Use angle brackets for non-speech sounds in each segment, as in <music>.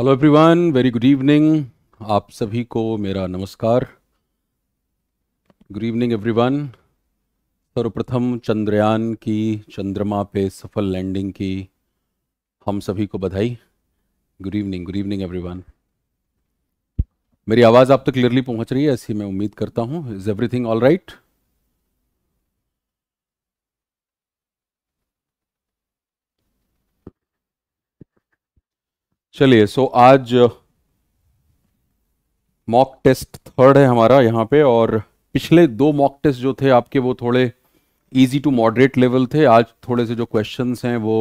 Hello everyone very good evening आप सभी को मेरा नमस्कार गुड इवनिंग एवरीवन सर्वप्रथम चंद्रयान की चंद्रमा पे सफल लैंडिंग की हम सभी को बधाई good evening good evening everyone मेरी आवाज़ आप तक क्लियरली पहुंच रही है ऐसी मैं उम्मीद करता हूं इज़ एवरीथिंग ऑल राइट चलिए सो आज मॉक टेस्ट थर्ड है हमारा यहाँ पे और पिछले दो मॉक टेस्ट जो थे आपके वो थोड़े इजी टू मॉडरेट लेवल थे आज थोड़े से जो क्वेश्चंस हैं वो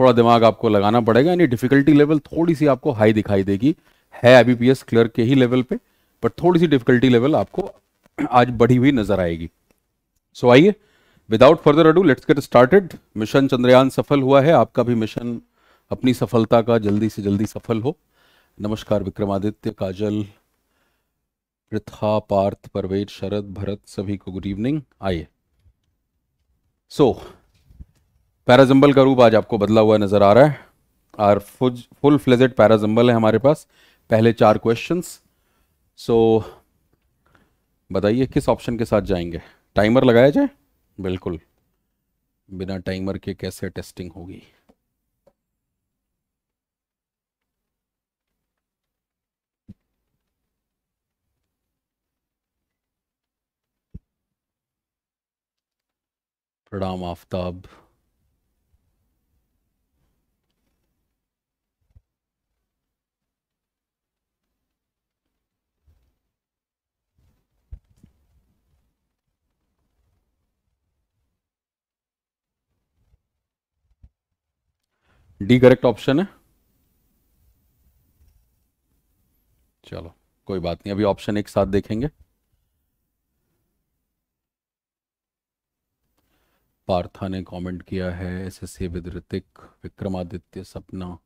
थोड़ा दिमाग आपको लगाना पड़ेगा यानी डिफिकल्टी लेवल थोड़ी सी आपको हाई दिखाई देगी है आई बी क्लर्क के ही लेवल पे बट थोड़ी सी डिफिकल्टी लेवल आपको आज बढ़ी हुई नजर आएगी सो आइए without further ado let's get started mission Chandrayaan सफल हुआ है आपका भी मिशन अपनी सफलता का जल्दी से जल्दी सफल हो नमस्कार विक्रमादित्य काजल प्रथा पार्थ परवेज शरद भरत सभी को गुड इवनिंग आइए सो पैराजंबल का रूप आज आपको बदला हुआ नज़र आ रहा है और फुज फुल फ्लेजेड पैराजंबल है हमारे पास पहले चार क्वेश्चंस सो बताइए किस ऑप्शन के साथ जाएंगे टाइमर लगाया जाए बिल्कुल बिना टाइमर के कैसे टेस्टिंग होगी प्रणाम आफ्ताब डी करेक्ट ऑप्शन है चलो कोई बात नहीं अभी ऑप्शन एक साथ देखेंगे पार्था ने कमेंट किया है एस एस विद ऋतिक विक्रमादित्य सपना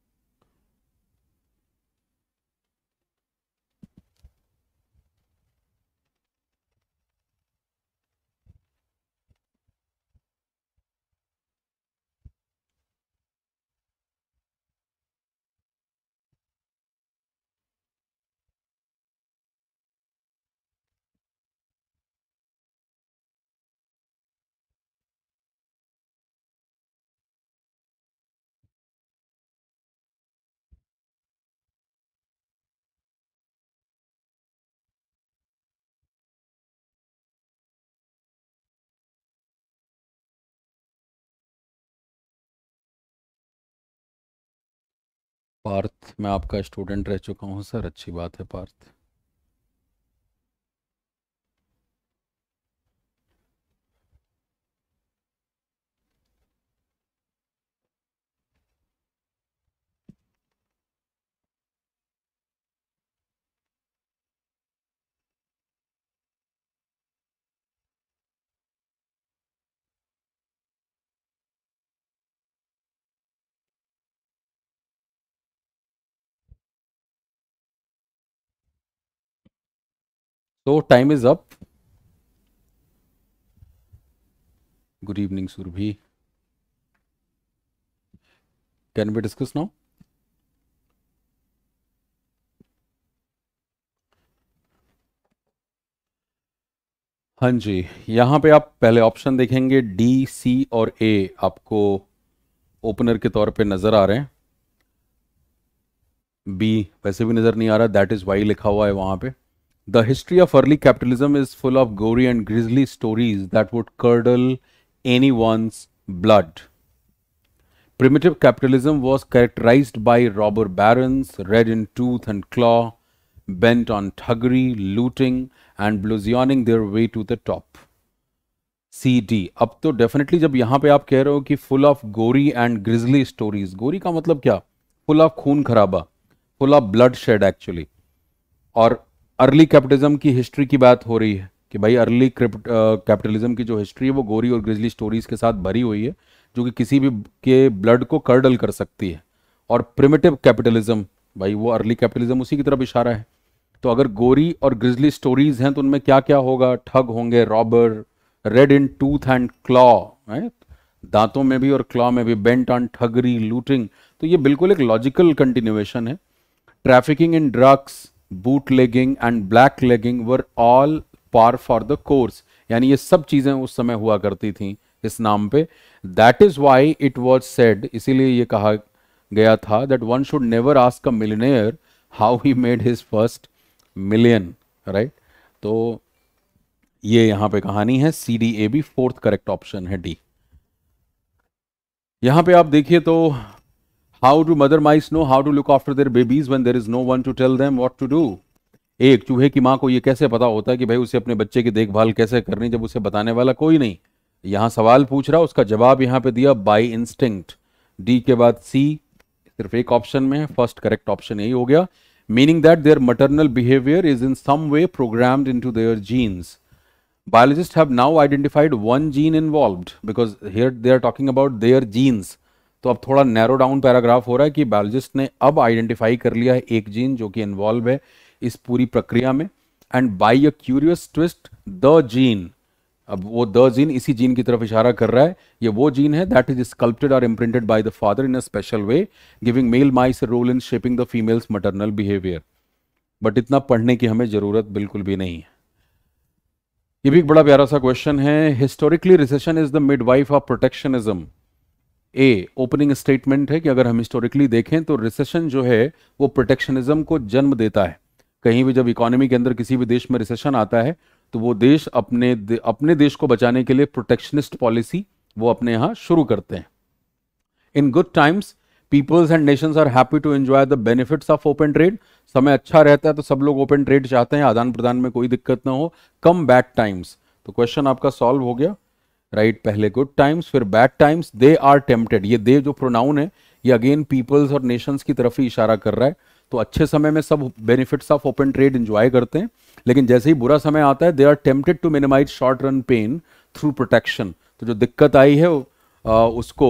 पार्थ मैं आपका स्टूडेंट रह चुका हूँ सर अच्छी बात है Parth So time is up good evening Surbhi can be discuss now हाँ जी यहां पे आप पहले ऑप्शन देखेंगे डी सी और ए आपको ओपनर के तौर पे नज़र आ रहे हैं बी वैसे भी नज़र नहीं आ रहा दैट इज़ वाई लिखा हुआ है वहां पे The history of early capitalism is full of gory and grisly stories that would curdle anyone's blood. Primitive capitalism was characterized by robber barons, red in tooth and claw, bent on thuggery, looting, and blusioning their way to the top. C D up अब तो definitely जब यहाँ पे आप कह रहे हो कि full of gory and grizzly stories gory का मतलब क्या फुल ऑफ खून खराबा full of bloodshed actually और अर्ली कैपिटलिज्म की हिस्ट्री की बात हो रही है कि भाई अर्ली कैपिटलिज्म की जो हिस्ट्री है वो गोरी और ग्रिजली स्टोरीज के साथ भरी हुई है जो कि किसी भी के ब्लड को कर्डल कर सकती है और प्रिमेटिव कैपिटलिज्म भाई वो अर्ली कैपिटलिज्म उसी की तरफ इशारा है तो अगर गोरी और ग्रिजली स्टोरीज हैं तो उनमें क्या क्या होगा ठग होंगे robber red in tooth and claw दांतों में भी और क्लॉ में भी बेंट ऑन ठगरी लूटिंग तो ये बिल्कुल एक लॉजिकल कंटिन्यूएशन है trafficking in drugs bootlegging and black legging were all par for the course यानी ये सब चीजें उस समय हुआ करती थी इस नाम पे that is why it was said इसीलिए ये कहा गया था that one should never ask a millionaire how he made his first million right तो ये यहां पे कहानी है C D A B fourth correct option है डी यहां पे आप देखिए तो how do mother mice know how to look after their babies when there is no one to tell them what to do एक चूहे की माँ को यह कैसे पता होता है कि भाई उसे अपने बच्चे की देखभाल कैसे करनी जब उसे बताने वाला कोई नहीं यहाँ सवाल पूछ रहा उसका जवाब यहाँ पे दिया बाई इंस्टिंक्ट डी के बाद सी सिर्फ एक ऑप्शन में है फर्स्ट करेक्ट ऑप्शन यही हो गया meaning that their maternal behaviour is in some way programmed to their genes biologist have now identified one gene involve because here they are talking about their genes तो अब थोड़ा narrow down paragraph हो रहा है कि biologist ने अब identify कर लिया है एक जीन जो कि इन्वॉल्व है इस पूरी प्रक्रिया में and by a curious twist the gene अब वो द जीन इसी जीन की तरफ इशारा कर रहा है ये वो जीन है दैट इज स्कल्प्टेड और imprinted by the father in a special way giving male mice role in shaping the females maternal behaviour but इतना पढ़ने की हमें ज़रूरत बिल्कुल भी नहीं है ये भी एक बड़ा प्यारा सा क्वेश्चन है historically recession is the midwife of protectionism a opening statement है कि अगर हम हिस्टोरिकली देखें तो रिसेशन जो है वो प्रोटेक्शनिज्म को जन्म देता है कहीं भी जब इकोनॉमी के अंदर किसी भी देश में रिसेशन आता है तो वो देश अपने दे, अपने देश को बचाने के लिए प्रोटेक्शनिस्ट पॉलिसी वो अपने यहां शुरू करते हैं in good times peoples and nations are happy to enjoy the benefits of open trade समय अच्छा रहता है तो सब लोग ओपन ट्रेड चाहते हैं आदान प्रदान में कोई दिक्कत ना हो कम बैड टाइम्स तो क्वेश्चन आपका सॉल्व हो गया राइट right, पहले गुड टाइम्स फिर bad times they are tempted ये दे जो प्रोनाउन है ये अगेन पीपल्स और नेशंस की तरफ ही इशारा कर रहा है तो अच्छे समय में सब benefits of open trade enjoy करते हैं लेकिन जैसे ही बुरा समय आता है they are tempted to minimise short run pain through protection तो जो दिक्कत आई है उसको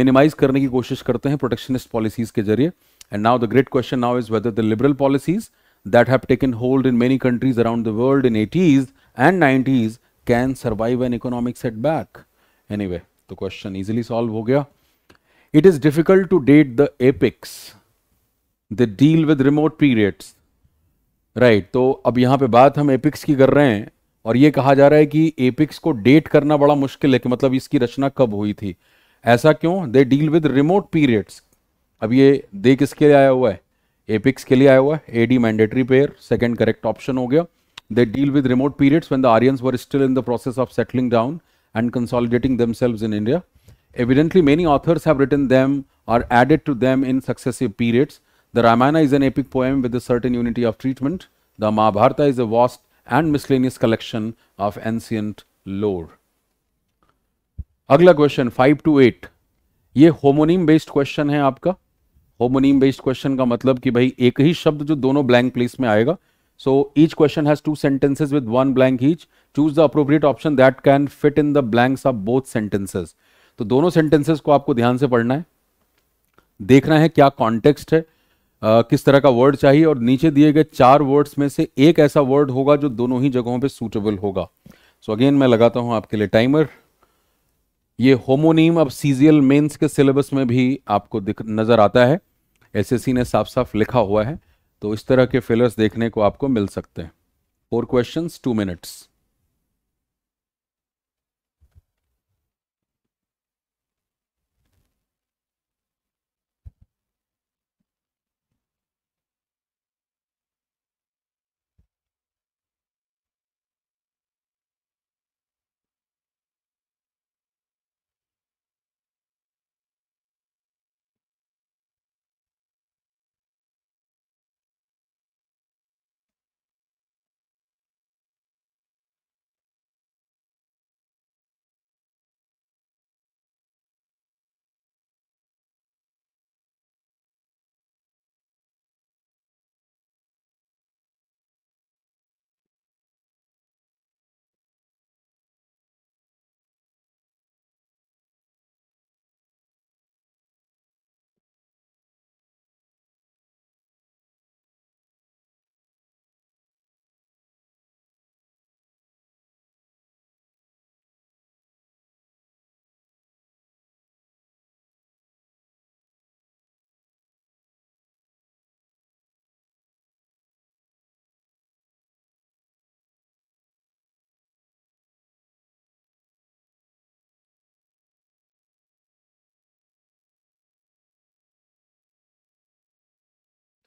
मिनिमाइज करने की कोशिश करते हैं प्रोटेक्शनिस्ट पॉलिसीज के जरिए and now the great question now is whether the liberal policies that have taken hold in many countries around the world in eighties and nineties can survive an economic setback anyway तो question easily solve हो गया it is difficult to date the epics the deal with remote periods right तो अब यहां पे बात हम epics की कर रहे हैं और ये कहा जा रहा है कि एपिक्स को डेट करना बड़ा मुश्किल है कि मतलब इसकी रचना कब हुई थी ऐसा क्यों they deal with remote periods अब ये दे किसके लिए आया हुआ है एपिक्स के लिए आया हुआ है AD mandatory pair second correct option हो गया They deal with remote periods when the Aryans were still in the process of settling down and consolidating themselves in India. Evidently, many authors have written them or added to them in successive periods. The Ramayana is an epic poem with a certain unity of treatment. The Mahabharata is a vast and miscellaneous collection of ancient lore. अगला question five two eight ये homonym based question है आपका homonym based question का मतलब कि भाई एक ही शब्द जो दोनों ब्लैंक प्लेस में आएगा So each question has two sentences with one blank each. Choose the appropriate option that can fit in the blanks of both sentences. तो दोनों sentences को आपको ध्यान से पढ़ना है देखना है क्या कॉन्टेक्स्ट है आ, किस तरह का वर्ड चाहिए और नीचे दिए गए चार वर्ड्स में से एक ऐसा वर्ड होगा जो दोनों ही जगहों पे सूटेबल होगा सो so अगेन मैं लगाता हूं आपके लिए टाइमर ये होमोनीम अब सीजियल मेंस के सिलेबस में भी आपको नज़र आता है एसएससी ने साफ साफ लिखा हुआ है तो इस तरह के फिलर्स देखने को आपको मिल सकते हैं फोर क्वेश्चन टू मिनट्स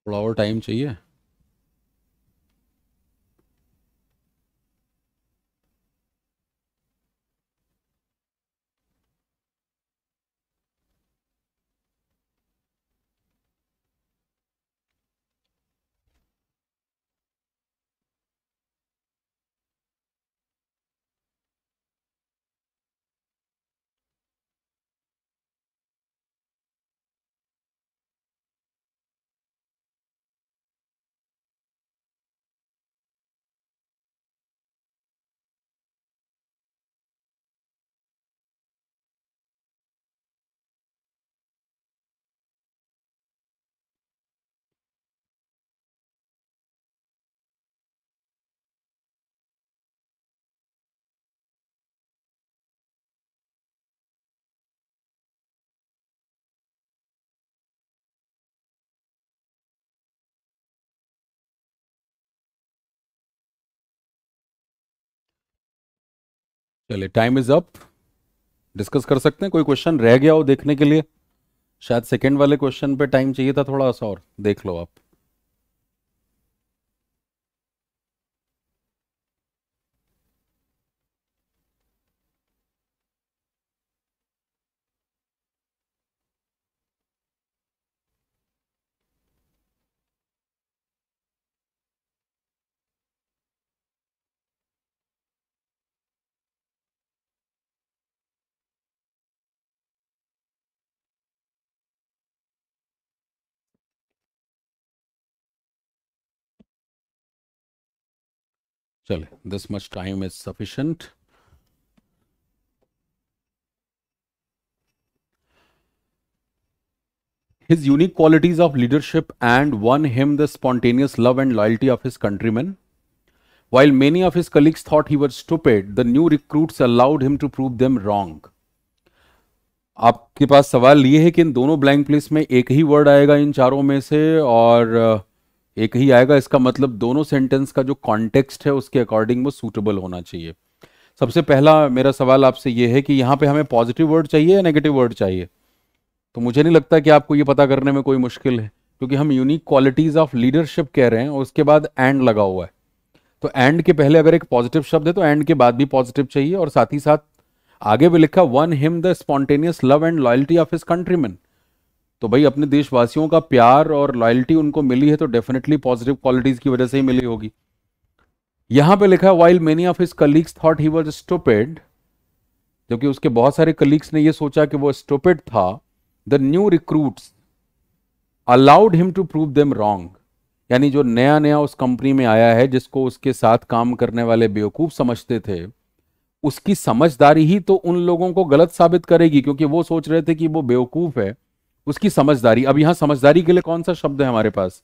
थोड़ा और टाइम चाहिए चलिए टाइम इज अप डिस्कस कर सकते हैं कोई क्वेश्चन रह गया हो देखने के लिए शायद सेकेंड वाले क्वेश्चन पे टाइम चाहिए था थोड़ा सा और देख लो आप चले this much time is sufficient his unique qualities of leadership and won him the spontaneous love and loyalty of his countryman while many of his colleagues thought he were stupid the new recruit allowed him to prove them wrong आपके पास सवाल ये है कि इन दोनों blank place में एक ही word आएगा इन चारों में से और uh, एक ही आएगा इसका मतलब दोनों सेंटेंस का जो कॉन्टेक्स्ट है उसके अकॉर्डिंग वो सूटेबल होना चाहिए सबसे पहला मेरा सवाल आपसे ये है कि यहाँ पे हमें पॉजिटिव वर्ड चाहिए या नेगेटिव वर्ड चाहिए तो मुझे नहीं लगता कि आपको ये पता करने में कोई मुश्किल है क्योंकि हम यूनिक क्वालिटीज़ ऑफ लीडरशिप कह रहे हैं और उसके बाद एंड लगा हुआ है तो एंड के पहले अगर एक पॉजिटिव शब्द है तो एंड के बाद भी पॉजिटिव चाहिए और साथ ही साथ आगे भी लिखा won him the spontaneous love and loyalty of his countryman तो भाई अपने देशवासियों का प्यार और लॉयल्टी उनको मिली है तो डेफिनेटली पॉजिटिव क्वालिटीज की वजह से ही मिली होगी यहां पे लिखा है while many of his colleagues thought he was stupid जबकि उसके बहुत सारे कलीग्स ने यह सोचा कि वो स्टोपेड था the new recruits allowed him to prove them wrong यानी जो नया नया उस कंपनी में आया है जिसको उसके साथ काम करने वाले बेवकूफ समझते थे उसकी समझदारी ही तो उन लोगों को गलत साबित करेगी क्योंकि वो सोच रहे थे कि वो बेवकूफ है उसकी समझदारी अब यहाँ समझदारी के लिए कौन सा शब्द है हमारे पास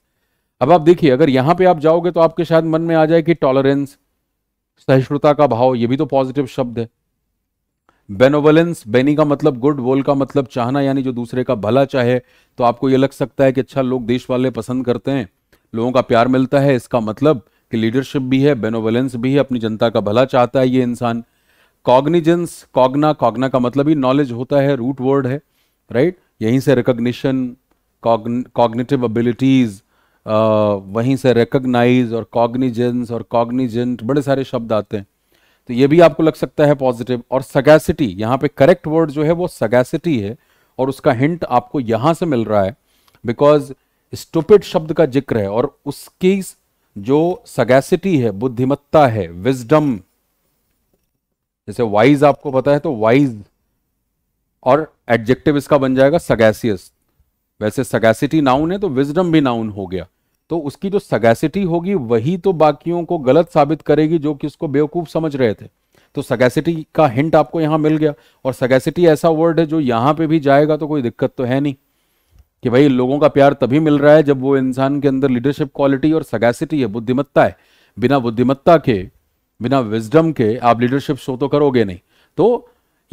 अब आप देखिए अगर यहाँ पे आप जाओगे तो आपके शायद मन में आ जाए कि टॉलरेंस सहिष्णुता का भाव ये भी तो पॉजिटिव शब्द है बेनोवलेंस बेनी का मतलब गुड वोल का मतलब चाहना यानी जो दूसरे का भला चाहे तो आपको ये लग सकता है कि अच्छा लोग देश वाले पसंद करते हैं लोगों का प्यार मिलता है इसका मतलब कि लीडरशिप भी है बेनोवलेंस भी है अपनी जनता का भला चाहता है ये इंसान कॉग्निजेंस कॉग्ना कॉग्ना का मतलब ही नॉलेज होता है रूट वर्ड है राइट right? यहीं से रिकग्निशन कॉग्निटिव एबिलिटीज़ वहीं से रिकग्नाइज और कॉग्निजेंस और कॉग्निजेंट बड़े सारे शब्द आते हैं तो ये भी आपको लग सकता है पॉजिटिव और सगैसिटी यहाँ पे करेक्ट वर्ड जो है वो सगैसिटी है और उसका हिंट आपको यहाँ से मिल रहा है बिकॉज स्टुपिड शब्द का जिक्र है और उसकी जो सगैसिटी है बुद्धिमत्ता है विजडम जैसे वाइज आपको पता है तो वाइज और एडजेक्टिव इसका बन जाएगा सगैसियस वैसे सगैसिटी नाउन है तो विजडम भी नाउन हो गया तो उसकी जो सगैसिटी होगी वही तो बाकियों को गलत साबित करेगी जो कि उसको बेवकूफ समझ रहे थे तो सगैसिटी का हिंट आपको यहां मिल गया और सगैसिटी ऐसा वर्ड है जो यहां पे भी जाएगा तो कोई दिक्कत तो है नहीं कि भाई लोगों का प्यार तभी मिल रहा है जब वो इंसान के अंदर लीडरशिप क्वालिटी और सगैसिटी है बुद्धिमत्ता है बिना बुद्धिमत्ता के बिना विजडम के आप लीडरशिप शो तो करोगे नहीं तो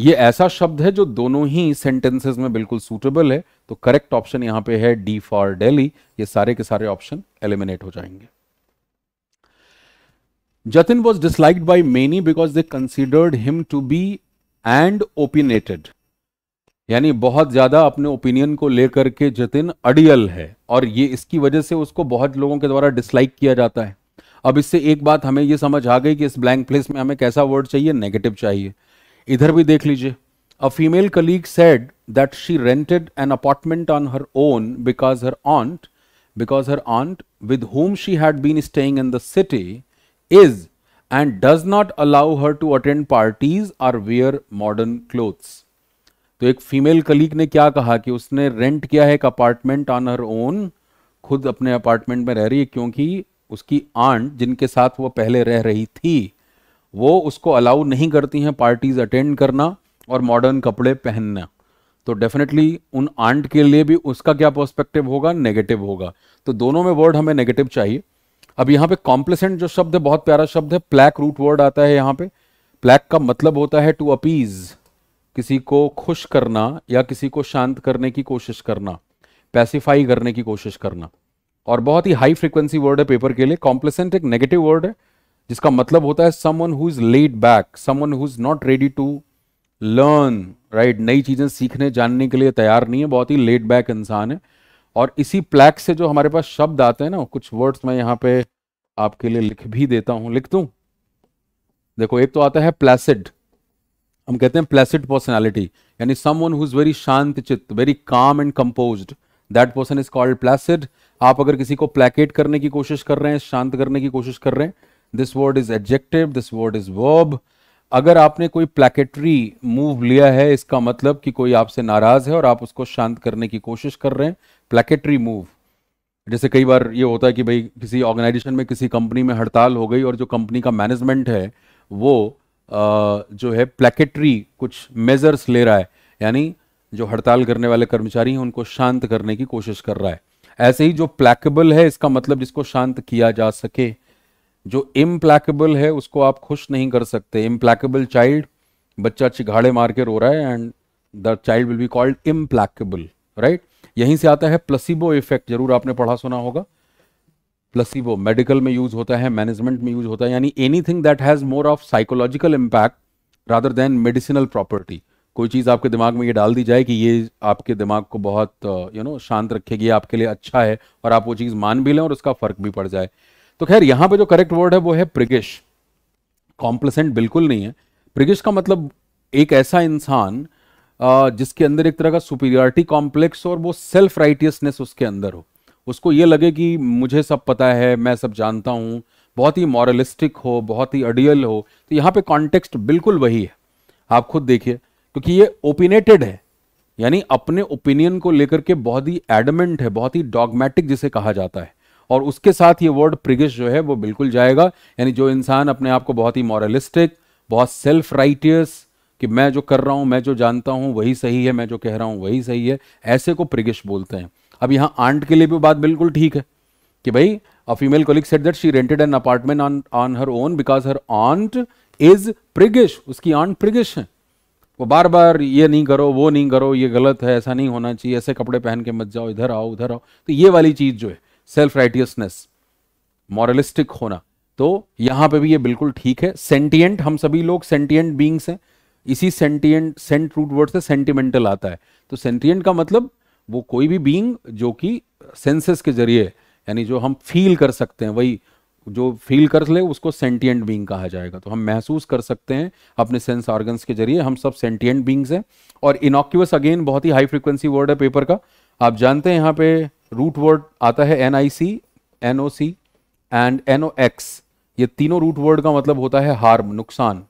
ये ऐसा शब्द है जो दोनों ही सेंटेंसेस में बिल्कुल सूटेबल है तो करेक्ट ऑप्शन यहां पे है डी फॉर डेली ये सारे के सारे ऑप्शन एलिमिनेट हो जाएंगे Jatin was disliked by many because they considered him to be and opinionated यानी बहुत ज़्यादा अपने ओपिनियन को लेकर के जतिन अड़ियल है और ये इसकी वजह से उसको बहुत लोगों के द्वारा डिसलाइक किया जाता है अब इससे एक बात हमें ये समझ आ गई कि इस ब्लैंक प्लेस में हमें कैसा वर्ड चाहिए नेगेटिव चाहिए इधर भी देख लीजिए a female colleague said that she rented an apartment on her own because her aunt because her aunt with whom she had been staying in the city is and does not allow her to attend parties or wear modern clothes तो एक female colleague ने क्या कहा कि उसने rent किया है एक अपार्टमेंट ऑन हर ओन खुद अपने अपार्टमेंट में रह रही है क्योंकि उसकी आंट जिनके साथ वो पहले रह रही थी वो उसको अलाउ नहीं करती हैं पार्टीज अटेंड करना और मॉडर्न कपड़े पहनना तो डेफिनेटली उन आंट के लिए भी उसका क्या पर्सपेक्टिव होगा नेगेटिव होगा तो दोनों में वर्ड हमें नेगेटिव चाहिए अब यहाँ पे कॉम्प्लेसेंट जो शब्द है बहुत प्यारा शब्द है प्लैक रूट वर्ड आता है यहाँ पे प्लैक का मतलब होता है टू अपीज किसी को खुश करना या किसी को शांत करने की कोशिश करना पैसिफाई करने की कोशिश करना और बहुत ही हाई फ्रिक्वेंसी वर्ड है पेपर के लिए कॉम्प्लेसेंट एक नेगेटिव वर्ड है जिसका मतलब होता है someone who is laid back someone who is not ready to learn right नई चीज़ें सीखने जानने के लिए तैयार नहीं है बहुत ही लेट बैक इंसान है और इसी प्लैक से जो हमारे पास शब्द आते हैं ना कुछ वर्ड्स मैं यहाँ पे आपके लिए लिख भी देता हूं लिख दू देखो एक तो आता है प्लेसिड हम कहते हैं प्लेसिड पर्सनैलिटी यानी someone who is very शांत चित्त very calm and compose that person is called placid आप अगर किसी को प्लेकेट करने की कोशिश कर रहे हैं शांत करने की कोशिश कर रहे हैं this word is adjective this word is verb अगर आपने कोई प्लेकेटरी मूव लिया है इसका मतलब कि कोई आपसे नाराज है और आप उसको शांत करने की कोशिश कर रहे हैं प्लेकेटरी मूव जैसे कई बार ये होता है कि भाई किसी ऑर्गेनाइजेशन में किसी कंपनी में हड़ताल हो गई और जो कंपनी का मैनेजमेंट है वो आ, जो है प्लेकेटरी कुछ मेजर्स ले रहा है यानी जो हड़ताल करने वाले कर्मचारी हैं उनको शांत करने की कोशिश कर रहा है ऐसे ही जो प्लैकेबल है इसका मतलब जिसको शांत किया जा सके जो इम्प्लैकेबल है उसको आप खुश नहीं कर सकते इम्प्लैकेबल चाइल्ड बच्चा चिघाड़े मार के रो रहा है and the child will be called implacable right यहीं से आता है प्लसीबो इफेक्ट जरूर आपने पढ़ा सुना होगा प्लसीबो मेडिकल में यूज होता है मैनेजमेंट में यूज होता है यानी anything that has more of psychological impact rather than medicinal property कोई चीज़ आपके दिमाग में ये डाल दी जाए कि ये आपके दिमाग को बहुत यू uh, नो शांत रखेगी आपके लिए अच्छा है और आप वो चीज़ मान भी लें और उसका फर्क भी पड़ जाए तो खैर यहां पे जो करेक्ट वर्ड है वो है प्रिगिश कॉम्प्लेसेंट बिल्कुल नहीं है प्रिगिश का मतलब एक ऐसा इंसान जिसके अंदर एक तरह का सुपीरियरिटी कॉम्प्लेक्स और वो सेल्फ राइटियसनेस उसके अंदर हो उसको ये लगे कि मुझे सब पता है मैं सब जानता हूँ बहुत ही मॉरलिस्टिक हो बहुत ही अडियल हो तो यहाँ पे कॉन्टेक्स्ट बिल्कुल वही है आप खुद देखिए क्योंकि ये ओपिनेटेड है यानी अपने ओपिनियन को लेकर के बहुत ही एडमेंट है बहुत ही डॉगमेटिक जिसे कहा जाता है और उसके साथ ये वर्ड प्रिगिश जो है वो बिल्कुल जाएगा यानी जो इंसान अपने आप को बहुत ही मॉरलिस्टिक बहुत सेल्फ राइटियस कि मैं जो कर रहा हूं मैं जो जानता हूं वही सही है मैं जो कह रहा हूं वही सही है ऐसे को प्रिगिश बोलते हैं अब यहां आंट के लिए भी बात बिल्कुल ठीक है कि भाई a female colleague said that she rented an apartment on on her own because her aunt is priggish उसकी आंट प्रिगिश है वो बार बार ये नहीं करो वो नहीं करो ये गलत है ऐसा नहीं होना चाहिए ऐसे कपड़े पहन के मत जाओ इधर आओ उधर आओ तो ये वाली चीज़ जो है सेल्फ राइटियसनेस मॉरलिस्टिक होना तो यहां पे भी ये बिल्कुल ठीक है सेंटियंट हम सभी लोग सेंटियंट बींग्स हैं इसी सेंटियंट सेंट रूट वर्ड से सेंटिमेंटल आता है तो सेंटियंट का मतलब वो कोई भी बींग जो कि सेंसेस के जरिए यानी जो हम फील कर सकते हैं वही जो फील कर ले उसको सेंटियंट बींग कहा जाएगा तो हम महसूस कर सकते हैं अपने सेंस ऑर्गन्स के जरिए हम सब सेंटियंट बींग्स हैं और इनोक्यूस अगेन बहुत ही हाई फ्रिक्वेंसी वर्ड है पेपर का आप जानते हैं यहां पे रूट वर्ड आता है N I C N O C and N O X ये तीनों रूट वर्ड का मतलब होता है हार्म नुकसान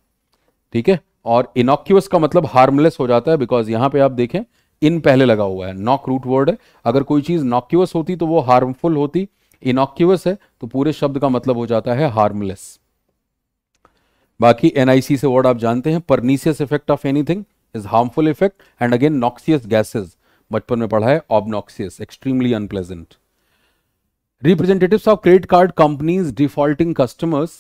ठीक है और इनोक्यूस का मतलब हार्मलेस हो जाता है बिकॉज यहां पे आप देखें इन पहले लगा हुआ है नॉक रूट वर्ड है अगर कोई चीज़ नॉक्यूस होती तो वो हार्मफुल होती इनोक्यूस है तो पूरे शब्द का मतलब हो जाता है हार्मलेस बाकी एनआईसी से वर्ड आप जानते हैं pernicious effect of anything is harmful effect and again noxious gases बचपन में पढ़ा है obnoxious extremely unpleasant representative of credit card companies defaulting customers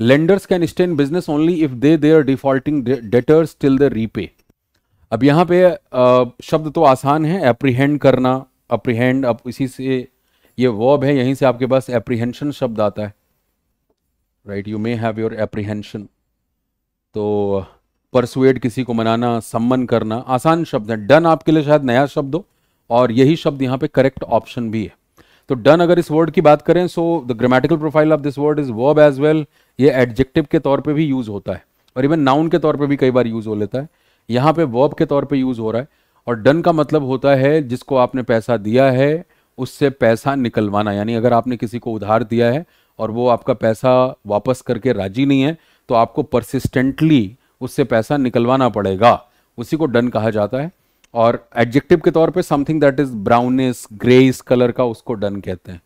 lenders can stay in business only if they their defaulting debtors till they repay अब यहां पे आ, शब्द तो आसान है एप्रीहेंड करना अप्रीहेंड अब इसी से ये वर्ब है यहीं से आपके पास एप्रीहेंशन शब्द आता है right you may have your apprehension तो परसुएड किसी को मनाना सम्मन करना आसान शब्द है डन आपके लिए शायद नया शब्द हो और यही शब्द यहाँ पे करेक्ट ऑप्शन भी है तो डन अगर इस वर्ड की बात करें so the grammatical profile of this word is verb as well ये एडजेक्टिव के तौर पे भी यूज़ होता है और इवन नाउन के तौर पे भी कई बार यूज़ हो लेता है यहाँ पे वर्ब के तौर पे यूज़ हो रहा है और डन का मतलब होता है जिसको आपने पैसा दिया है उससे पैसा निकलवाना यानी अगर आपने किसी को उधार दिया है और वो आपका पैसा वापस करके राजी नहीं है तो आपको परसिस्टेंटली उससे पैसा निकलवाना पड़ेगा उसी को डन कहा जाता है और एडजेक्टिव के तौर पे समथिंग दैट इज ब्राउनिस इस कलर का उसको डन कहते हैं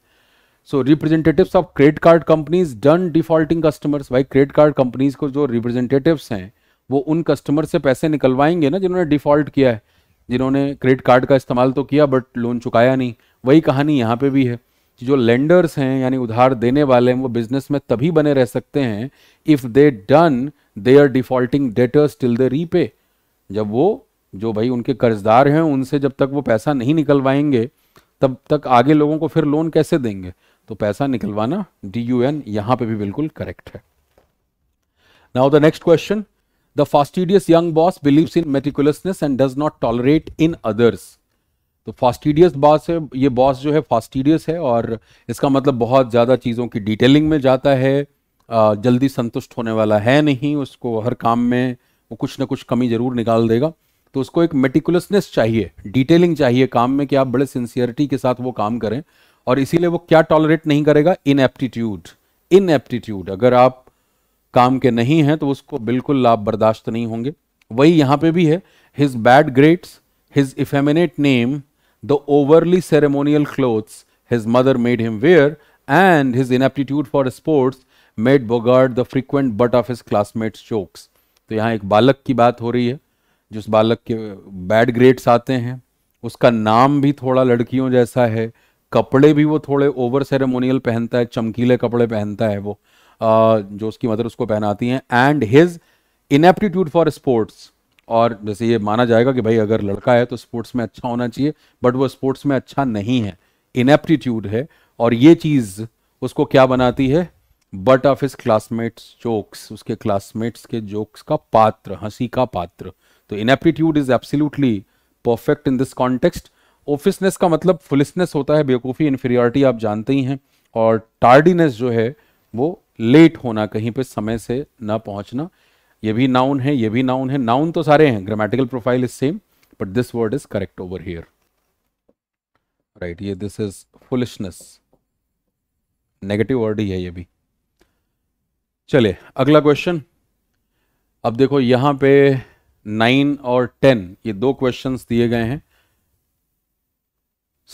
so representative of credit card companies dun defaulting customers भाई क्रेडिट कार्ड कंपनीज को जो रिप्रेजेंटेटिव हैं वो उन कस्टमर से पैसे निकलवाएंगे ना जिन्होंने डिफॉल्ट किया है जिन्होंने क्रेडिट कार्ड का इस्तेमाल तो किया बट लोन चुकाया नहीं वही कहानी यहाँ पे भी है कि जो लेंडर्स हैं यानी उधार देने वाले हैं वो बिजनेस में तभी बने रह सकते हैं if they dun they are defaulting debtors till the repay जब वो जो भाई उनके कर्जदार हैं उनसे जब तक वो पैसा नहीं निकलवाएंगे तब तक आगे लोगों को फिर लोन कैसे देंगे तो पैसा निकलवाना डी यू एन यहाँ पर भी बिल्कुल करेक्ट है now the next question the fastidious young boss believe in meticulousness and does not tolerate in others तो फास्टिडियस बॉस है ये बॉस जो है फास्टिडियस है और इसका मतलब बहुत ज़्यादा चीज़ों की डिटेलिंग में जाता है जल्दी संतुष्ट होने वाला है नहीं उसको हर काम में वो कुछ ना कुछ कमी ज़रूर निकाल देगा तो उसको एक मेटिकुलसनेस चाहिए डिटेलिंग चाहिए काम में कि आप बड़े सिंसियरिटी के साथ वो काम करें और इसीलिए वो क्या टॉलरेट नहीं करेगा इन इन एप्टीट्यूड अगर आप काम के नहीं हैं तो उसको बिल्कुल लाभ बर्दाश्त नहीं होंगे वही यहाँ पे भी है his bad grades his effeminate name the overly ceremonial clothes his mother made him wear and his inaptitude for sports made Bogard the frequent butt of his classmates jokes तो यहाँ एक बालक की बात हो रही है जिस बालक के बैड ग्रेड्स आते हैं उसका नाम भी थोड़ा लड़कियों जैसा है कपड़े भी वो थोड़े ओवर सेरेमोनियल पहनता है चमकीले कपड़े पहनता है वो आ, जो उसकी मदर उसको पहनाती हैं and his inaptitude for sports और जैसे ये माना जाएगा कि भाई अगर लड़का है तो स्पोर्ट्स में अच्छा होना चाहिए बट वो स्पोर्ट्स में अच्छा नहीं है इनएप्टीट्यूड है और ये चीज़ उसको क्या बनाती है butt of his classmates jokes उसके क्लासमेट्स के जोक्स का पात्र हंसी का पात्र तो aptitude is absolutely perfect in this context oafishness का मतलब फुलिसनेस होता है बेवकूफ़ी इन्फीरियॉरिटी आप जानते ही हैं और टार्डीनेस जो है वो लेट होना कहीं पे समय से ना पहुंचना ये भी नाउन है ये भी नाउन है नाउन तो सारे हैं grammatical profile is same but this word is correct over here right ये this is foolishness negative word ही है ये भी चलिए अगला क्वेश्चन अब देखो यहां पे नाइन और टेन ये दो क्वेश्चंस दिए गए हैं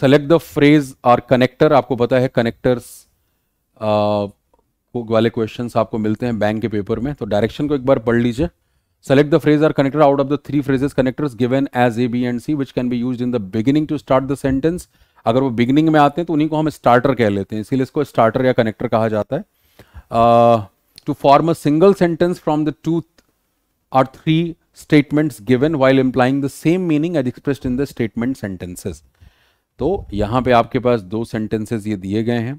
सेलेक्ट द फ्रेज और कनेक्टर आपको पता है कनेक्टर्स वाले क्वेश्चंस आपको मिलते हैं बैंक के पेपर में तो डायरेक्शन को एक बार पढ़ लीजिए select the phrase or connector out of the three phrases connectors given as A B and C which can be use in the beginning to start the sentence अगर वो बिगिनिंग में आते हैं तो उन्हीं को हम स्टार्टर कह लेते हैं इसीलिए इसको स्टार्टर या कनेक्टर कहा जाता है uh, to form a single sentence from the two or three statements given while implying the same meaning as expressed in the statement sentences. तो यहाँ पे आपके पास दो सेंटेंसेस ये दिए गए हैं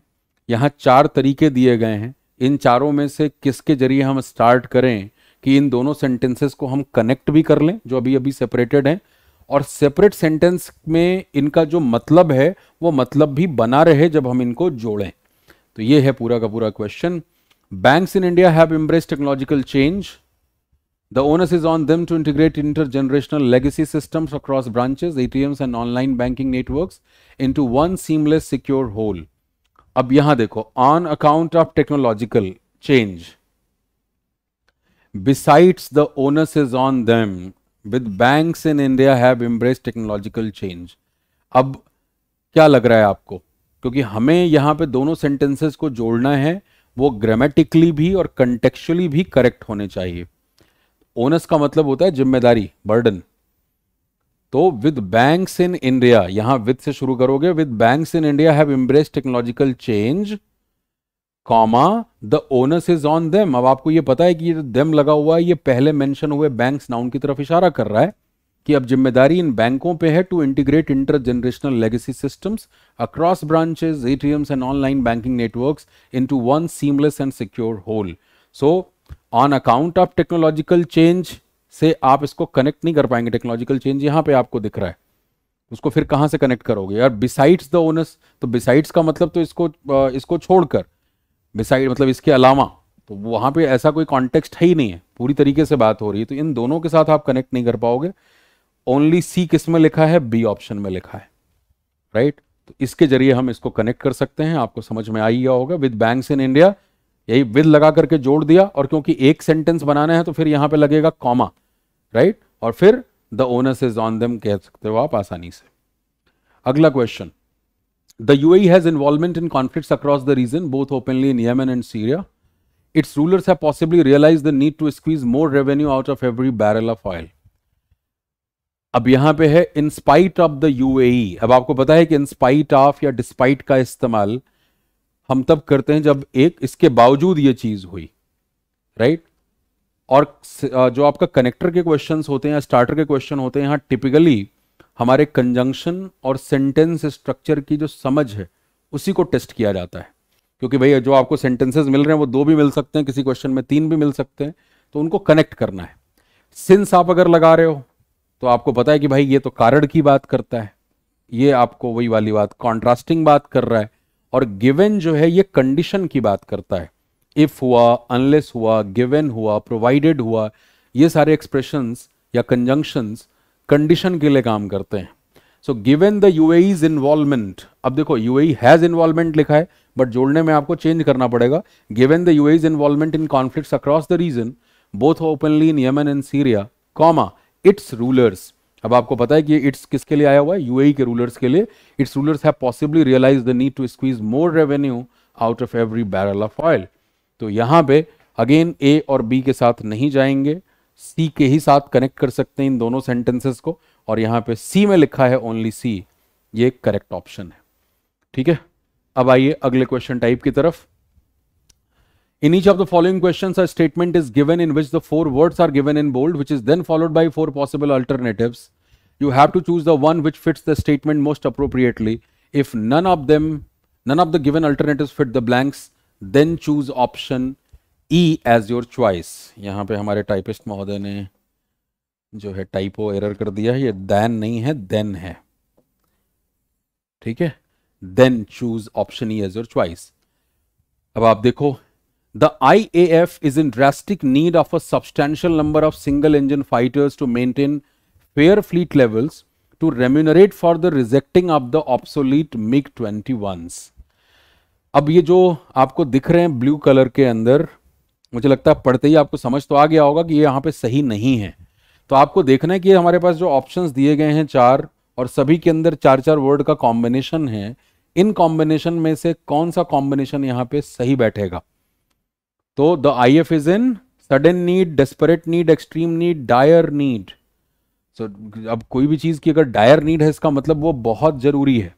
यहाँ चार तरीके दिए गए हैं इन चारों में से किसके जरिए हम स्टार्ट करें कि इन दोनों सेंटेंसेस को हम कनेक्ट भी कर लें जो अभी अभी सेपरेटेड हैं और सेपरेट सेंटेंस में इनका जो मतलब है वो मतलब भी बना रहे जब हम इनको जोड़ें तो ये है पूरा का पूरा question Banks in India have embraced technological change. The onus is on them to integrate intergenerational legacy systems across branches, ATMs and online banking networks into one seamless secure whole. ab yahan dekho on account of technological change besides the onus is on them with banks in india have embraced technological change ab kya lag raha hai aapko क्योंकि हमें यहाँ पे दोनों sentences को जोड़ना है वो grammatically भी और कंटेक्चुअली भी करेक्ट होने चाहिए ओनस का मतलब होता है जिम्मेदारी बर्डन तो विद बैंक्स इन इंडिया यहां विद से शुरू करोगे with banks in India have embrace technological change comma the onus is on them अब आपको ये पता है कि ये देम लगा हुआ है ये पहले मेंशन हुए बैंक्स नाउन की तरफ इशारा कर रहा है कि अब जिम्मेदारी इन बैंकों पे है to integrate intergenerational legacy systems across branches ATMs and online banking networks into one seamless and secure whole so on account of technological change से आप इसको कनेक्ट नहीं कर पाएंगे टेक्नोलॉजिकल चेंज यहां पे आपको दिख रहा है उसको फिर कहां से कनेक्ट करोगे यार बिसाइड्स द ओनर्स तो बिसाइड्स का मतलब तो इसको इसको छोड़कर बिसाइड मतलब इसके अलावा तो वहां पे ऐसा कोई कॉन्टेक्स्ट है ही नहीं है पूरी तरीके से बात हो रही है तो इन दोनों के साथ आप कनेक्ट नहीं कर पाओगे ओनली सी किस में लिखा है बी ऑप्शन में लिखा है राइट right? तो इसके जरिए हम इसको कनेक्ट कर सकते हैं आपको समझ में आई होगा विद बैंक इन इंडिया यही विद लगा करके जोड़ दिया और क्योंकि एक सेंटेंस बनाना है तो फिर यहां पे लगेगा कॉमा राइट right? और फिर the owners is on them कह सकते हो आप आसानी से अगला question the U has involvement in conflicts across the region both openly in Yemen and Syria its rulers have possibly realized the need to squeeze more revenue out of every अब यहां पे है इंस्पाइट ऑफ द यूएई अब आपको पता है कि in spite of या डिस्पाइट का इस्तेमाल हम तब करते हैं जब एक इसके बावजूद ये चीज हुई राइट और जो आपका कनेक्टर के क्वेश्चंस होते हैं स्टार्टर के क्वेश्चन होते हैं यहां टिपिकली हमारे कंजंक्शन और सेंटेंस स्ट्रक्चर की जो समझ है उसी को टेस्ट किया जाता है क्योंकि भैया जो आपको सेंटेंसेस मिल रहे हैं वो दो भी मिल सकते हैं किसी क्वेश्चन में तीन भी मिल सकते हैं तो उनको कनेक्ट करना है सिंस आप अगर लगा रहे हो तो आपको पता है कि भाई ये तो कारण की बात करता है ये आपको वही वाली बात कॉन्ट्रास्टिंग बात कर रहा है और गिवन जो है ये कंडीशन की बात करता है इफ हुआ अनलेस हुआ गिवन हुआ प्रोवाइडेड हुआ ये सारे एक्सप्रेशन या कंजंक्शंस कंडीशन के लिए काम करते हैं so given the U as involvement अब देखो यू हैज इन्वॉल्वमेंट लिखा है बट जोड़ने में आपको चेंज करना पड़ेगा given the U as involvement in conflict across the region both openly in Yemen and Syria comma its rulers अब आपको पता है कि इट्स किसके लिए आया हुआ है यूएई के रूलर्स के लिए its rulers have possibly realize the need to squeeze more revenue out of every barrel of oil तो यहां पे अगेन ए और बी के साथ नहीं जाएंगे सी के ही साथ कनेक्ट कर सकते हैं इन दोनों सेंटेंसेस को और यहां पे सी में लिखा है ओनली सी ये करेक्ट ऑप्शन है ठीक है अब आइए अगले क्वेश्चन टाइप की तरफ In each of the following questions, a statement is given in which the four words are given in bold, which is then followed by four possible alternatives. You have to choose the one which fits the statement most appropriately. If none of them, none of the given alternatives fit the blanks, then choose option E as your choice. यहाँ पे हमारे typist महोदय ने जो है typo error कर दिया है then दैन नहीं then देन है ठीक है then choose option E as your choice. अब आप देखो The IAF is in drastic need of a substantial number of single engine fighters to maintain fair fleet levels to remunerate for the rejecting of the obsolete MiG 21s. अब ये जो आपको दिख रहे हैं ब्लू कलर के अंदर मुझे लगता है पढ़ते ही आपको समझ तो आ गया होगा कि ये यहाँ पे सही नहीं है तो आपको देखना है कि हमारे पास जो ऑप्शंस दिए गए हैं चार और सभी के अंदर चार चार वर्ड का कॉम्बिनेशन है इन कॉम्बिनेशन में से कौन सा कॉम्बिनेशन यहाँ पे सही बैठेगा तो the I F is in sudden need desperate need extreme need dire need so अब कोई भी चीज़ की अगर डायर नीड है इसका मतलब वो बहुत ज़रूरी है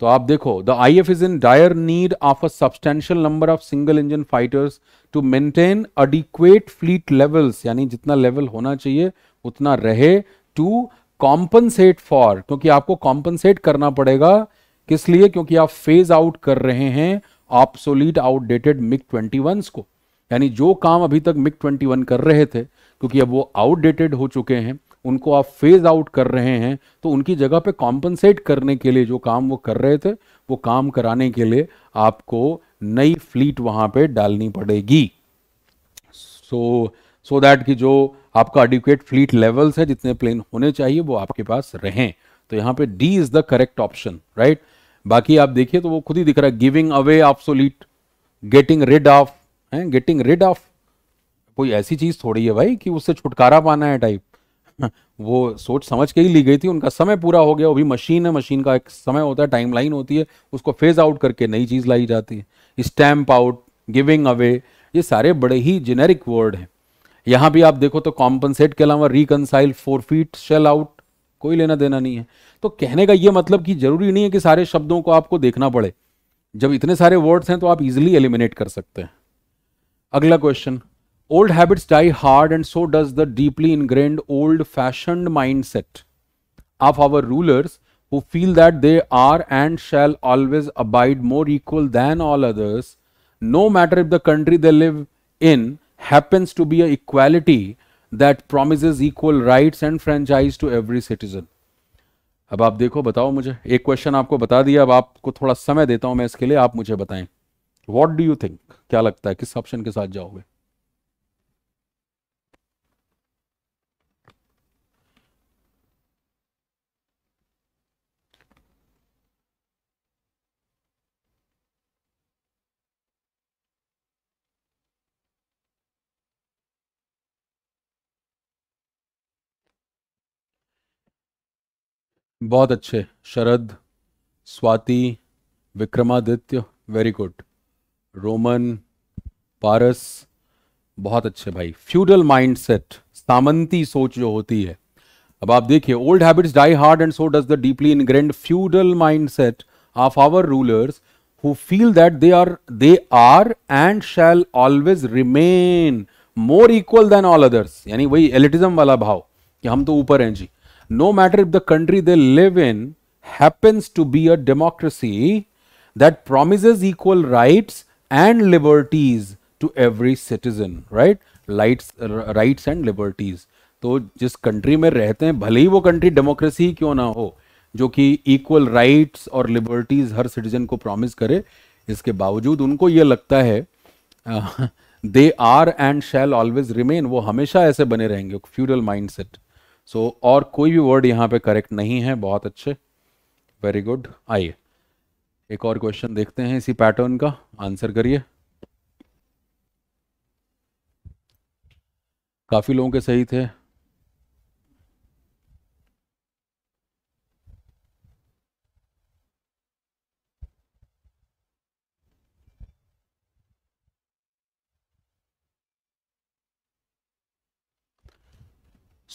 तो आप देखो the I F is in dire need of a substantial number of single engine fighters to maintain adequate fleet levels यानी जितना लेवल होना चाहिए उतना रहे टू कॉम्पनसेट फॉर क्योंकि आपको कॉम्पनसेट करना पड़ेगा किस लिए क्योंकि आप फेज आउट कर रहे हैं ऑप्सोलीट आउटडेटेड मिग ट्वेंटी को यानी जो काम अभी तक ट्वेंटी 21 कर रहे थे क्योंकि अब वो आउटडेटेड हो चुके हैं उनको आप फेज आउट कर रहे हैं तो उनकी जगह पे कॉम्पनसेट करने के लिए जो काम वो कर रहे थे वो काम कराने के लिए आपको नई फ्लीट वहां पे डालनी पड़ेगी सो सो दैट कि जो आपका एडिक्वेट फ्लीट लेवल्स है जितने प्लेन होने चाहिए वो आपके पास रहें तो यहाँ पे D is the correct option right बाकी आप देखिए तो वो खुद ही दिख रहा है giving away of solid getting red of हैं गेटिंग रिड ऑफ कोई ऐसी चीज़ थोड़ी है भाई कि उससे छुटकारा पाना है टाइप <laughs> वो सोच समझ के ही ली गई थी उनका समय पूरा हो गया वो भी मशीन है मशीन का एक समय होता है टाइम लाइन होती है उसको फेज आउट करके नई चीज़ लाई जाती है स्टैम्प आउट गिविंग अवे ये सारे बड़े ही जेनेरिक वर्ड हैं यहाँ भी आप देखो तो कॉम्पनसेट के अलावा reconcile forfeit shell out कोई लेना देना नहीं है तो कहने का ये मतलब कि जरूरी नहीं है कि सारे शब्दों को आपको देखना पड़े जब इतने सारे वर्ड्स हैं तो आप इजिली एलिमिनेट कर सकते हैं अगला question old habits die hard and so does the deeply ingrained old fashion mind set of our rulers who feel that they are and shall always abide more equal than all others no matter if the country they live in happens to be equality that promise equal right and franchise to every citizen अब आप देखो बताओ मुझे एक question आपको बता दिया अब आपको थोड़ा समय देता हूं मैं इसके लिए आप मुझे बताएं वॉट डू यू थिंक क्या लगता है किस ऑप्शन के साथ जाओगे बहुत अच्छे Sharad Swati Vikramaditya very good Roman Paras बहुत अच्छे भाई फ्यूडल माइंडसेट सामंती सोच जो होती है अब आप देखिए old habits die hard and so does the deeply ingrained feudal mindset of our rulers who feel that they are they are and shall always remain more equal than all others यानी वही elitism वाला भाव कि हम तो ऊपर हैं जी no matter if the country they live in happens to be a democracy that promise equal rights and liberties to every citizen, right? Rights, rights and liberties. तो जिस कंट्री में रहते हैं भले ही वो कंट्री डेमोक्रेसी क्यों ना हो जो कि इक्वल राइट्स और लिबर्टीज हर सिटीजन को प्रॉमिस करे इसके बावजूद उनको ये लगता है they are and shall always remain वो हमेशा ऐसे बने रहेंगे फ्यूडल माइंडसेट सो और कोई भी वर्ड यहाँ पे करेक्ट नहीं है बहुत अच्छे वेरी गुड आइए एक और क्वेश्चन देखते हैं इसी पैटर्न का आंसर करिए काफ़ी लोगों के सही थे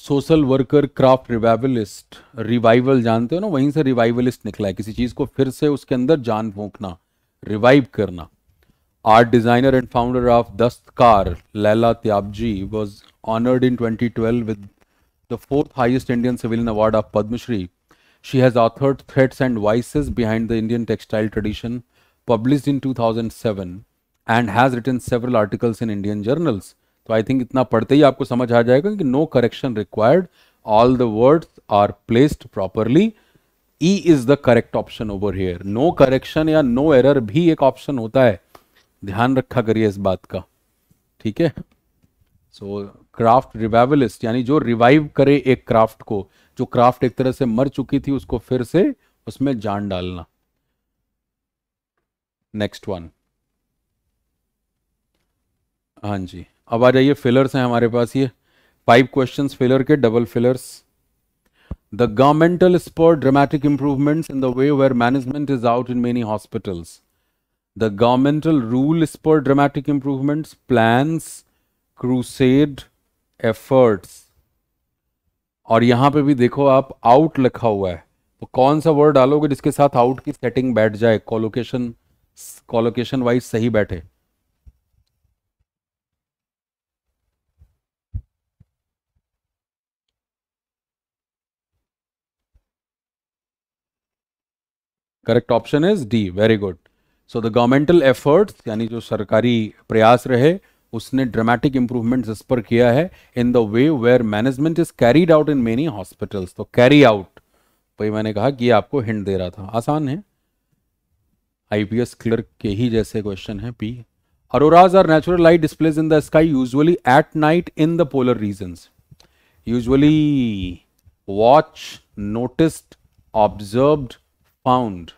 social worker craft revivalist revival जानते हो ना वहीं से रिवाइवलिस्ट निकला है किसी चीज़ को फिर से उसके अंदर जान फूकना रिवाइव करना art designer and founder of Dastkar Laila Tyabji was honoured in twenty twelve with the fourth highest Indian civilian award of Padma Shri she has authored threads and voice behind the Indian textile tradition publish in two thousand seven and has written several articles in Indian journals तो I think इतना पढ़ते ही आपको समझ आ जाएगा कि no correction required all the words are placed properly E is the correct option over here no correction या no no error भी एक ऑप्शन होता है ध्यान रखा करिए इस बात का ठीक है सो क्राफ्ट रिवाइवलिस्ट यानी जो रिवाइव करे एक क्राफ्ट को जो क्राफ्ट एक तरह से मर चुकी थी उसको फिर से उसमें जान डालना नेक्स्ट वन हाँ जी अब आ जाइए फिलर्स हैं हमारे पास ये फाइव क्वेश्चंस फिलर के double fillers the governmental spur dramatic improvements in the way ware management is out in many hospital the governmental rule spur dramatic improvements plan crusade efforts और यहां पे भी देखो आप आउट लिखा हुआ है तो कौन सा वर्ड डालोगे जिसके साथ आउट की सेटिंग बैठ जाए कॉलोकेशन कॉलोकेशन वाइज सही बैठे correct option is D very good so the governmental efforts यानी जो सरकारी प्रयास रहे उसने ड्रामेटिक इंप्रूवमेंट इस पर किया है in the way ware management is carried out in many hospitals तो कैरी आउट भाई मैंने कहा कि आपको हिंट दे रहा था आसान है आईपीएस क्लर्क के ही जैसे क्वेश्चन है P auroras are natural light displays in the sky usually at night in the polar region usually watch noticed observe found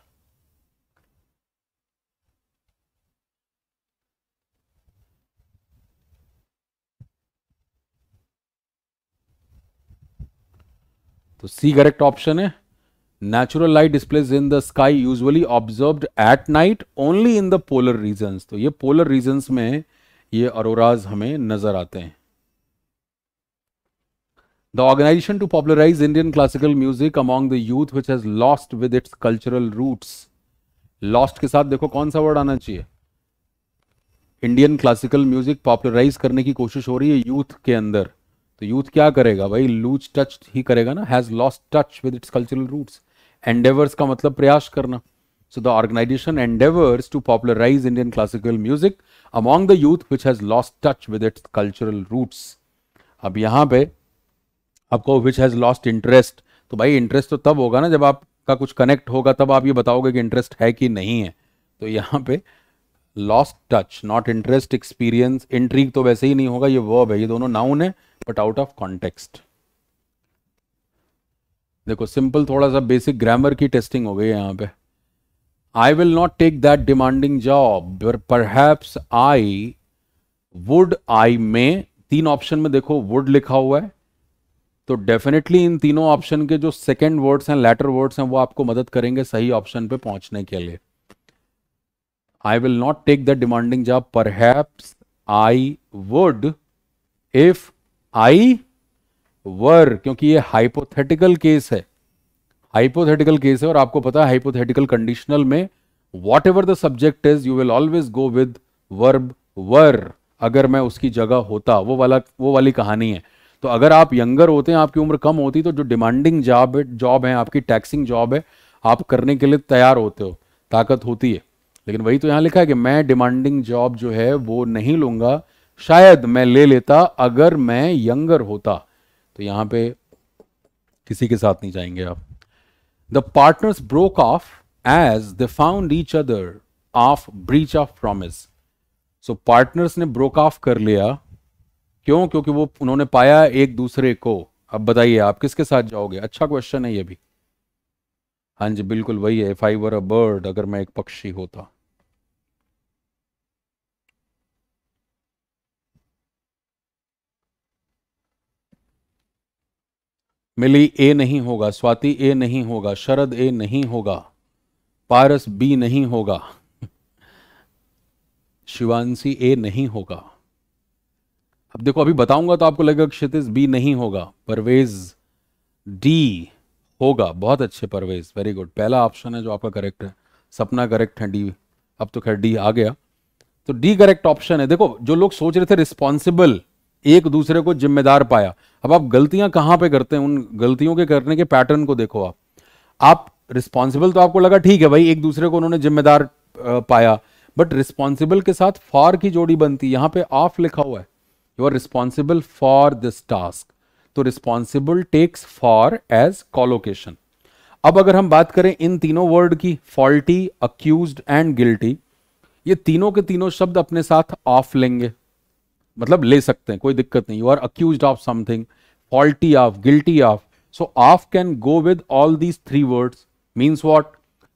तो सी करेक्ट ऑप्शन है natural light displays in the sky usually observe at night only in the polar region तो ये polar region में ये अरोराज हमें नजर आते हैं the organization to popularize Indian classical music among the youth which has lost with its cultural root lost के साथ देखो कौन सा वर्ड आना चाहिए इंडियन क्लासिकल म्यूजिक पॉपुलराइज करने की कोशिश हो रही है यूथ के अंदर तो यूथ क्या करेगा भाई लूज टच ही करेगा ना has lost touch with its cultural roots endeavours का मतलब प्रयास करना so the organization endeavours to popularize Indian classical music among the youth which has lost touch with its cultural roots अब यहां पे आपको विच हैज़ लॉस्ट इंटरेस्ट तो भाई इंटरेस्ट तो तब होगा ना जब आपका कुछ कनेक्ट होगा तब आप ये बताओगे कि इंटरेस्ट है कि नहीं है तो यहां पे lost touch not interest experience intrigue तो वैसे ही नहीं होगा ये वर्ब है ये दोनों नाउन है बट आउट ऑफ कॉन्टेक्स्ट देखो सिंपल थोड़ा सा बेसिक ग्रामर की टेस्टिंग हो गई है यहां पे I will not take that demanding job पर आई वुड आई मे तीन ऑप्शन में देखो वुड लिखा हुआ है तो डेफिनेटली इन तीनों ऑप्शन के जो सेकेंड वर्ड्स हैं लेटर वर्ड्स हैं वो आपको मदद करेंगे सही ऑप्शन पे पहुंचने के लिए I will not take the demanding job पर I would if I were क्योंकि ये हाइपोथेटिकल केस है हाइपोथेटिकल केस है और आपको पता है हाइपोथेटिकल कंडीशनल में whatever the subject is you will always go with verb were अगर मैं उसकी जगह होता वो वाला वो वाली कहानी है तो अगर आप यंगर होते हैं आपकी उम्र कम होती तो जो डिमांडिंग जॉब है जॉब है आपकी टैक्सिंग जॉब है आप करने के लिए तैयार होते हो ताकत होती है लेकिन वही तो यहां लिखा है कि मैं डिमांडिंग जॉब जो है वो नहीं लूंगा शायद मैं ले लेता अगर मैं यंगर होता तो यहां पे किसी के साथ नहीं जाएंगे आप the partners broke off as the found each other of breach of promise so partners ने ब्रोक ऑफ कर लिया क्यों क्योंकि वो उन्होंने पाया एक दूसरे को अब बताइए आप किसके साथ जाओगे अच्छा क्वेश्चन है ये भी हाँ जी बिल्कुल वही है फाइवर अ बर्ड अगर मैं एक पक्षी होता मिली ए नहीं होगा स्वाति ए नहीं होगा शरद ए नहीं होगा पारस बी नहीं होगा <laughs> शिवांशी ए नहीं होगा अब देखो अभी बताऊंगा तो आपको लगेगा क्षितिज बी नहीं होगा परवेज डी होगा बहुत अच्छे परवेज वेरी गुड पहला ऑप्शन है जो आपका करेक्ट है सपना करेक्ट है डी अब तो खैर डी आ गया तो डी करेक्ट ऑप्शन है देखो जो लोग सोच रहे थे रिस्पॉन्सिबल एक दूसरे को जिम्मेदार पाया अब आप गलतियां कहां पे करते हैं उन गलतियों के करने के पैटर्न को देखो आप आप रिस्पॉन्सिबल तो आपको लगा ठीक है भाई एक दूसरे को उन्होंने जिम्मेदार पाया बट रिस्पॉन्सिबल के साथ फॉर की जोड़ी बनती यहां पे ऑफ लिखा हुआ है you are responsible for this task तो responsible takes for as collocation अब अगर हम बात करें इन तीनों वर्ड की फॉल्टी अक्यूज एंड गिल्टी ये तीनों के तीनों शब्द अपने साथ ऑफ लेंगे मतलब ले सकते हैं कोई दिक्कत नहीं you are accuse of something faulty of guilty of so of can go with all these three words means what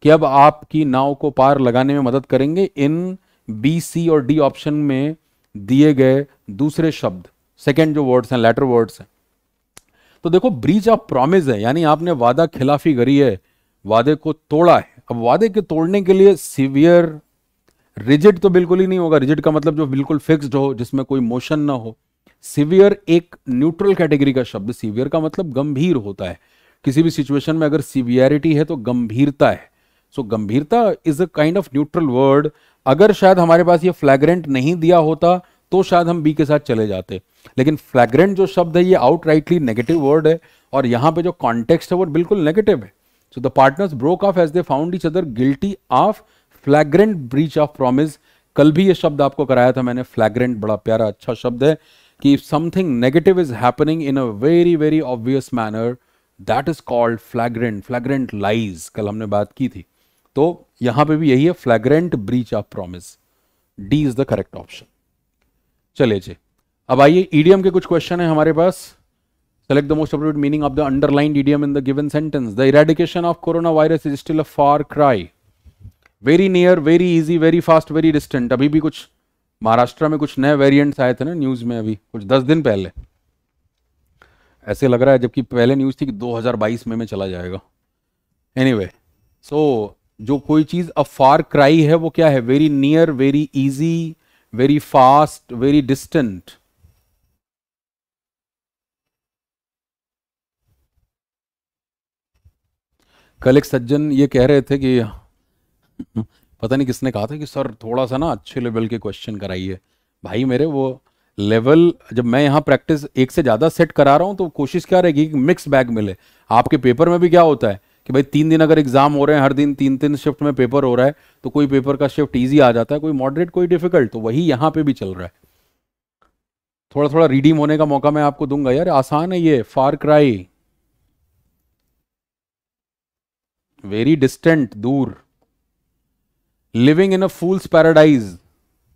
कि अब आपकी नाव को पार लगाने में मदद करेंगे इन बी सी और डी ऑप्शन में दिए गए दूसरे शब्द सेकेंड जो वर्ड्स हैं लेटर वर्ड्स हैं तो देखो ब्रीच ऑफ प्रॉमिस है यानी आपने वादा खिलाफी करी है वादे को तोड़ा है अब वादे के तोड़ने के लिए सीवियर रिजिड तो बिल्कुल ही नहीं होगा रिजिड का मतलब जो बिल्कुल फिक्स्ड हो जिसमें कोई मोशन ना हो सीवियर एक न्यूट्रल कैटेगरी का शब्द सीवियर का मतलब गंभीर होता है किसी भी सिचुएशन में अगर सीवियरिटी है तो गंभीरता है सो so, गंभीरता is a kind of neutral word अगर शायद हमारे पास ये फ्लैग्रेंट नहीं दिया होता तो शायद हम बी के साथ चले जाते लेकिन फ्लैग्रेंट जो शब्द है ये आउटराइटली नेगेटिव वर्ड है और यहाँ पे जो कॉन्टेक्स्ट है वो बिल्कुल नेगेटिव है so the partners broke off as they found each other guilty of flagrant breach of promise कल भी ये शब्द आपको कराया था मैंने फ्लैग्रेंट बड़ा प्यारा अच्छा शब्द है कि something negative is happening in a very very obvious manner that is called flagrant flagrant lies कल हमने बात की थी तो यहां पे भी यही है flagrant breach of promise D is the correct option चले जी अब आइए ईडीएम के कुछ क्वेश्चन है हमारे पास select the most appropriate meaning of the underline idiom in the given sentence the eradication of corona virus is still a far cry very near very easy very fast very distant अभी भी कुछ महाराष्ट्र में कुछ नए variants आए थे ना news में अभी कुछ दस दिन पहले ऐसे लग रहा है जबकि पहले न्यूज़ थी कि 2022 में में चला जाएगा एनीवे anyway, सो so, जो कोई चीज़ अ फार क्राई है वो क्या है very near very easy very fast very distant कल एक सज्जन ये कह रहे थे कि पता नहीं किसने कहा था कि सर थोड़ा सा ना अच्छे लेवल के क्वेश्चन कराइए भाई मेरे वो लेवल जब मैं यहाँ प्रैक्टिस एक से ज़्यादा सेट करा रहा हूँ तो कोशिश क्या रहेगी कि मिक्स बैग मिले आपके पेपर में भी क्या होता है कि भाई तीन दिन अगर एग्जाम हो रहे हैं हर दिन तीन तीन शिफ्ट में पेपर हो रहा है तो कोई पेपर का शिफ्ट ईजी आ जाता है कोई मॉडरेट कोई डिफिकल्ट तो वही यहाँ पे भी चल रहा है थोड़ा थोड़ा रीडिंग होने का मौका मैं आपको दूंगा यार आसान है ये फार क्राई वेरी डिस्टेंट दूर living in a fool's paradise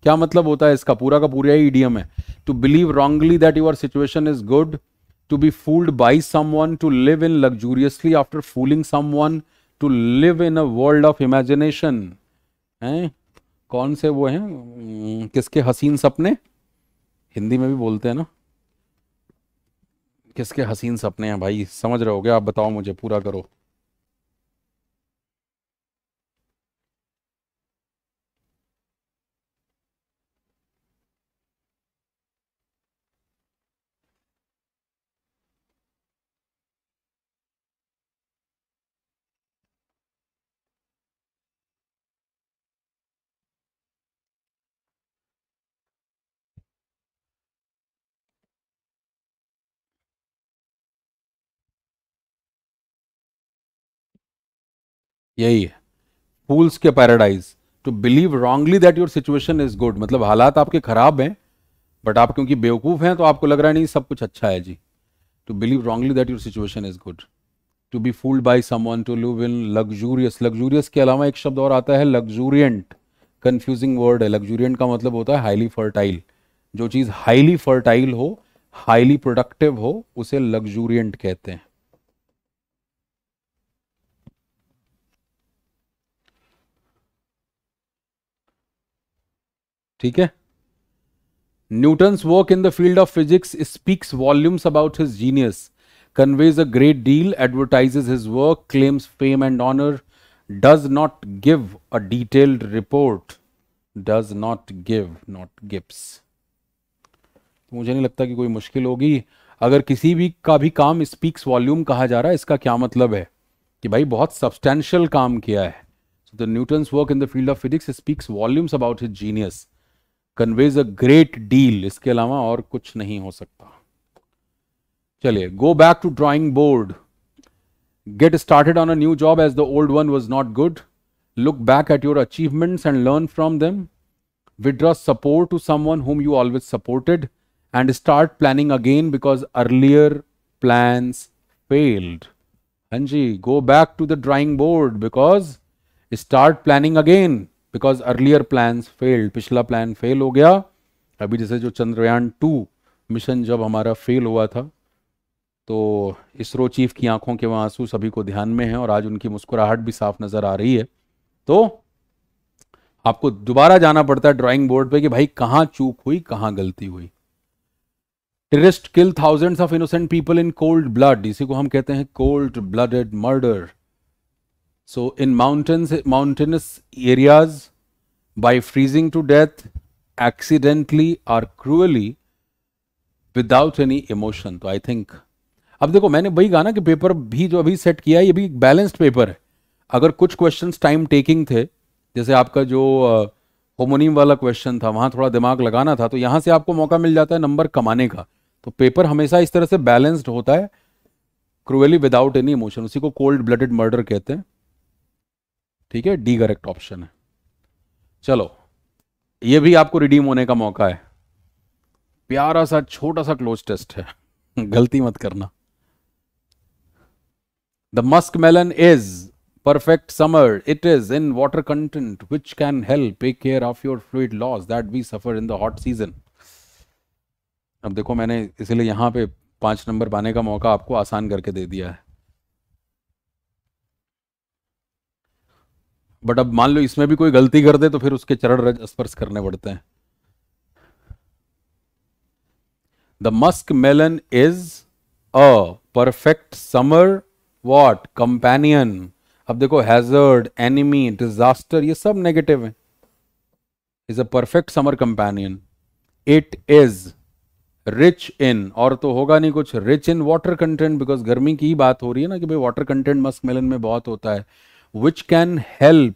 क्या मतलब होता है इसका पूरा का पूरा ही ईडीएम है to believe wrongly that your situation is good to be fooled by one to live in luxuriously after fooling someone to live in a world of imagination है कौन से वो हैं किसके हसीन सपने हिंदी में भी बोलते हैं ना किसके हसीन सपने हैं भाई समझ रहे हो आप बताओ मुझे पूरा करो यही है फूल्स के paradise to believe wrongly that your situation is good मतलब हालात आपके खराब हैं बट आप क्योंकि बेवकूफ़ हैं तो आपको लग रहा है नहीं सब कुछ अच्छा है जी to believe wrongly that your situation is good to be fooled by someone to live in luxurious luxurious के अलावा एक शब्द और आता है लग्जूरियंट कन्फ्यूजिंग वर्ड है लग्जूरियंट का मतलब होता है हाईली फर्टाइल जो चीज़ हाईली फर्टाइल हो हाईली प्रोडक्टिव हो उसे लग्जूरियंट कहते हैं ठीक है Newton's work in the field of physics speaks volumes about his genius conveys a great deal advertise his work claims fame and honour does not give a detailed report does not give not gives. तो मुझे नहीं लगता कि कोई मुश्किल होगी अगर किसी भी का भी काम स्पीक्स वॉल्यूम कहा जा रहा है इसका क्या मतलब है कि भाई बहुत सब्सटैंशियल काम किया है the Newton's work in the field of physics speaks volumes about his genius conveys a great deal इसके अलावा और कुछ नहीं हो सकता चलिए go back to drawing board get started on a new job as the old one was not good look back at your achievement and learn from them withdraw support to someone whom you always supported and start planning again because earlier plan failed हाँ जी go back to the drawing board because start planning again because earlier plan failed पिछला plan fail हो गया अभी जैसे जो Chandrayaan two mission जब हमारा फेल हुआ था तो इसरो चीफ की आंखों के वहां आंसू सभी को ध्यान में है और आज उनकी मुस्कुराहट भी साफ नज़र आ रही है तो आपको दोबारा जाना पड़ता है ड्राइंग बोर्ड पे कि भाई कहां चूक हुई कहां गलती हुई terrorist kill thousands of innocent people in cold blood इसी को हम कहते हैं cold blooded murder So in mountains, mountainous areas, by freezing to death, accidentally or cruelly, without any emotion तो आई थिंक अब देखो मैंने वही कहा ना कि पेपर भी जो अभी सेट किया है ये भी बैलेंस्ड पेपर है अगर कुछ क्वेश्चन टाइम टेकिंग थे जैसे आपका जो होमोनिम वाला क्वेश्चन था वहां थोड़ा दिमाग लगाना था तो यहां से आपको मौका मिल जाता है नंबर कमाने का तो पेपर हमेशा इस तरह से बैलेंस्ड होता है क्रुअली विदाउट एनी इमोशन उसी को कोल्ड ब्लडेड मर्डर कहते हैं ठीक है डी करेक्ट ऑप्शन है चलो ये भी आपको रिडीम होने का मौका है प्यारा सा छोटा सा क्लोज टेस्ट है <laughs> गलती मत करना the musk melon is perfect summer it is in water content which can help take care of your fluid loss that we suffer in the hot season अब देखो मैंने इसलिए यहां पे पांच नंबर पाने का मौका आपको आसान करके दे दिया है बट अब मान लो इसमें भी कोई गलती कर दे तो फिर उसके चरण रज स्पर्श करने पड़ते हैं the musk melon is a perfect summer what companion अब देखो हैजर्ड एनिमी डिजास्टर ये सब नेगेटिव है is a perfect summer companion it is rich in और तो होगा नहीं कुछ rich in water content because गर्मी की ही बात हो रही है ना कि भाई वाटर कंटेंट मस्क मेलन में बहुत होता है which can help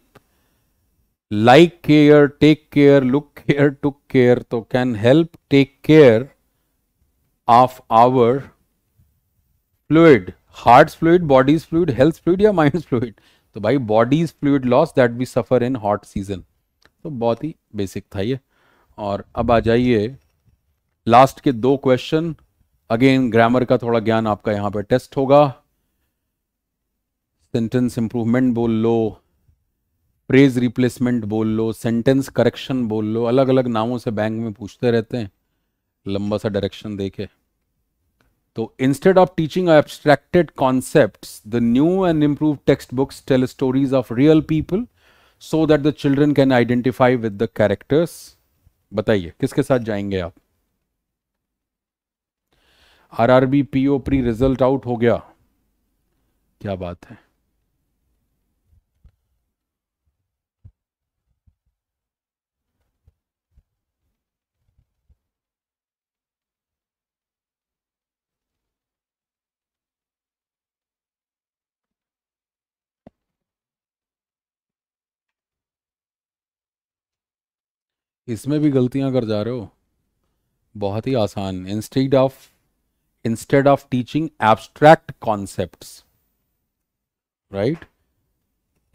like care, take care, look care, took care, to can help take care of our fluid, heart's fluid, body's fluid, health fluid or mind's fluid. तो भाई body's fluid loss that we suffer in hot season. तो बहुत ही basic था ये और अब आ जाइए last के दो क्वेश्चन अगेन ग्रामर का थोड़ा ज्ञान आपका यहां पे टेस्ट होगा सेंटेंस इम्प्रूवमेंट बोल लो प्रेज रिप्लेसमेंट बोल लो सेंटेंस करेक्शन बोल लो अलग अलग नामों से बैंक में पूछते रहते हैं लंबा सा डायरेक्शन देखे तो instead of teaching abstracted concept the new and improve text books tell stories of real people so that the children can identify with the characters बताइए किसके साथ जाएंगे आप R P PO pre result out हो गया क्या बात है इसमें भी गलतियां कर जा रहे हो बहुत ही आसान instead of instead of teaching abstract concept right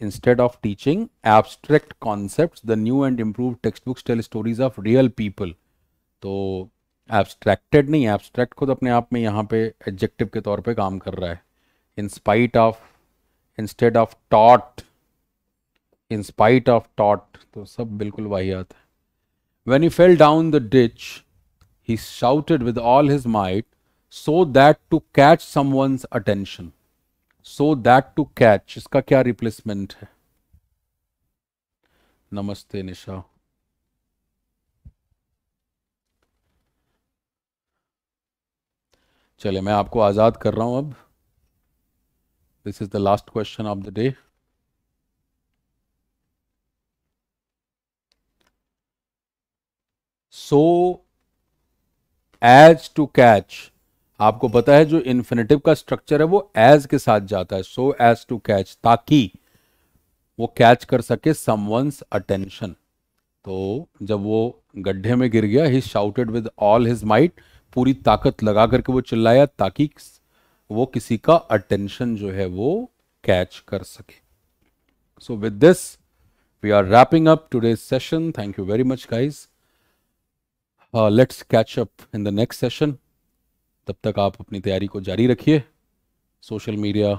instead of teaching abstract concept the new and improve text books tell stories of real people तो एब्स्ट्रैक्टेड नहीं एब्स्ट्रैक्ट खुद अपने आप में यहाँ पे एडजेक्टिव के तौर पे काम कर रहा है in spite of instead of taught in spite of taught तो सब बिल्कुल वाहियात है When he fell down the ditch, he shouted with all his might so that to catch someone's attention. So that to catch. iska kya replacement hai namaste nisha चले मैं आपको आज़ाद कर रहा हूं अब this is the last question of the day so as to catch आपको पता है जो इन्फिनेटिव का स्ट्रक्चर है वो एज के साथ जाता है सो एज टू कैच ताकि वो कैच कर सके समवंस अटेंशन तो जब वो गड्ढे में गिर गया ही shouted with all his might पूरी ताकत लगा करके वो चिल्लाया ताकि वो किसी का अटेंशन जो है वो कैच कर सके so with this we are wrapping up today session thank you very much guys let's catch up in the next session तब तक आप अपनी तैयारी को जारी रखिए सोशल मीडिया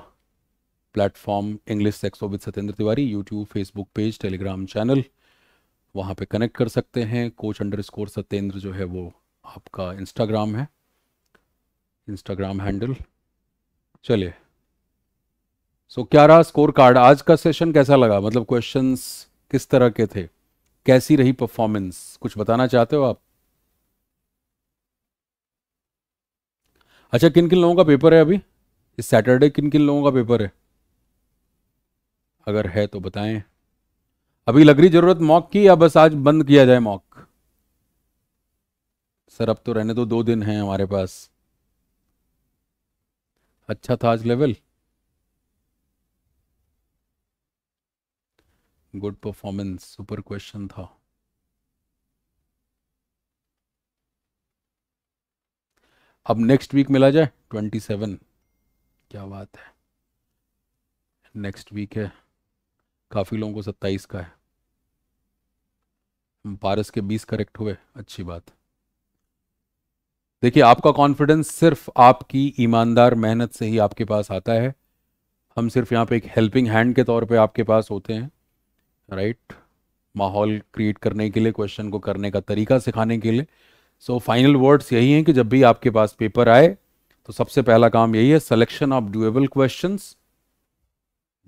प्लेटफॉर्म इंग्लिश सेक्सो with Satyendra Tiwari YouTube Facebook page Telegram channel वहाँ पे कनेक्ट कर सकते हैं कोच अंडर स्कोर सत्येंद्र जो है वो आपका इंस्टाग्राम है इंस्टाग्राम हैंडल चलिए सो so, क्या रहा स्कोर कार्ड आज का सेशन कैसा लगा मतलब क्वेश्चंस किस तरह के थे कैसी रही परफॉर्मेंस कुछ बताना चाहते हो आप अच्छा किन किन लोगों का पेपर है अभी इस सैटरडे किन किन लोगों का पेपर है अगर है तो बताएं अभी लग रही जरूरत मॉक की या बस आज बंद किया जाए मॉक सर अब तो रहने दो दो दिन हैं हमारे पास अच्छा था आज level good performance super question था अब नेक्स्ट वीक मिला जाए ट्वेंटी सेवन क्या बात है नेक्स्ट वीक है काफ़ी लोगों को सत्ताईस का है पारस के बीस करेक्ट हुए अच्छी बात देखिए आपका कॉन्फिडेंस सिर्फ आपकी ईमानदार मेहनत से ही आपके पास आता है हम सिर्फ यहाँ पे एक हेल्पिंग हैंड के तौर पे आपके पास होते हैं राइट माहौल क्रिएट करने के लिए क्वेश्चन को करने का तरीका सिखाने के लिए सो फाइनल वर्ड्स यही हैं कि जब भी आपके पास पेपर आए तो सबसे पहला काम यही है selection of doable question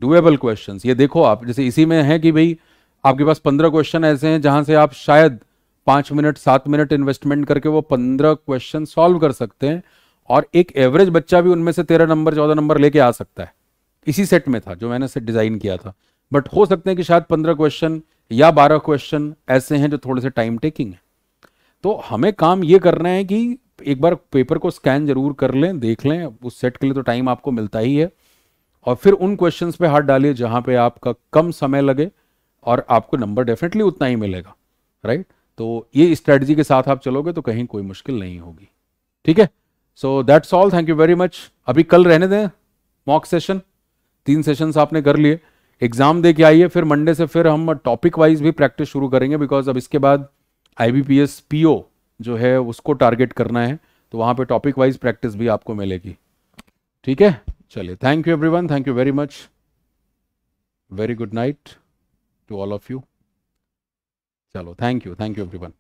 doable question ये देखो आप जैसे इसी में है कि भाई आपके पास पंद्रह क्वेश्चन ऐसे हैं जहां से आप शायद पांच मिनट सात मिनट इन्वेस्टमेंट करके वो पंद्रह क्वेश्चन सॉल्व कर सकते हैं और एक एवरेज बच्चा भी उनमें से तेरह नंबर चौदह नंबर लेके आ सकता है इसी सेट में था जो मैंने से डिज़ाइन किया था बट हो सकते हैं कि शायद पंद्रह क्वेश्चन या बारह क्वेश्चन ऐसे हैं जो थोड़े से टाइम टेकिंग है तो हमें काम ये करना है कि एक बार पेपर को स्कैन जरूर कर लें देख लें उस सेट के लिए तो टाइम आपको मिलता ही है और फिर उन क्वेश्चंस पे हाथ डालिए जहां पे आपका कम समय लगे और आपको नंबर डेफिनेटली उतना ही मिलेगा राइट तो ये स्ट्रेटजी के साथ आप चलोगे तो कहीं कोई मुश्किल नहीं होगी ठीक है so that's all thank you very much अभी कल रहने दें मॉक सेशन तीन सेशंस आपने कर लिए एग्जाम दे के आइए फिर मंडे से फिर हम टॉपिक वाइज भी प्रैक्टिस शुरू करेंगे बिकॉज अब इसके बाद I B P S P O जो है उसको टारगेट करना है तो वहां पे टॉपिक वाइज प्रैक्टिस भी आपको मिलेगी ठीक है चलिए thank you everyone thank you very much very good night to all of you चलो thank you thank you everyone